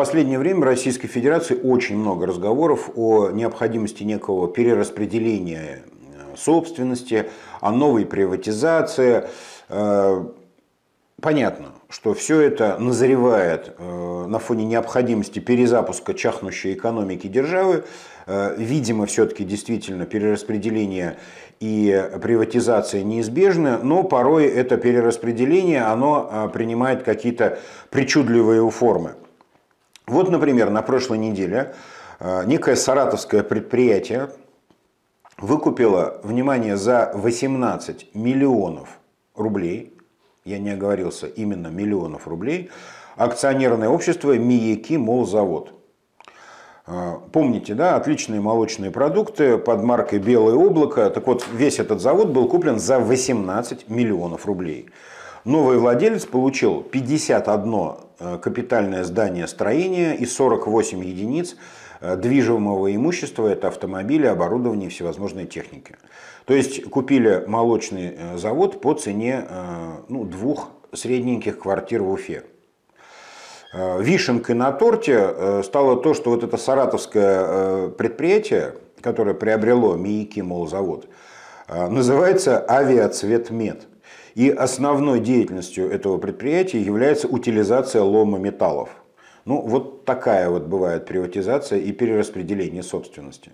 последнее время в Российской Федерации очень много разговоров о необходимости некого перераспределения э, собственности, о новой приватизации. Э, понятно, что все это назревает э, на фоне необходимости перезапуска чахнущей экономики державы. Видимо, все-таки действительно перераспределение и приватизация неизбежны, но порой это перераспределение оно принимает какие-то причудливые формы. Вот, например, на прошлой неделе э, некое саратовское предприятие выкупило, внимание, за 18 миллионов рублей, я не оговорился, именно миллионов рублей, акционерное общество «Мияки Молзавод». Э, помните, да, отличные молочные продукты под маркой «Белое облако». Так вот, весь этот завод был куплен за 18 миллионов рублей. Новый владелец получил 51 э, капитальное здание строения и 48 единиц э, движимого имущества, это автомобили, оборудование и всевозможные техники. То есть купили молочный э, завод по цене ну, двух средненьких квартир в Уфе. Вишенкой на торте стало то, что вот это саратовское предприятие, которое приобрело Мияки молзавод, называется «Авиацветмет». И основной деятельностью этого предприятия является утилизация лома металлов. Ну, вот такая вот бывает приватизация и перераспределение собственности.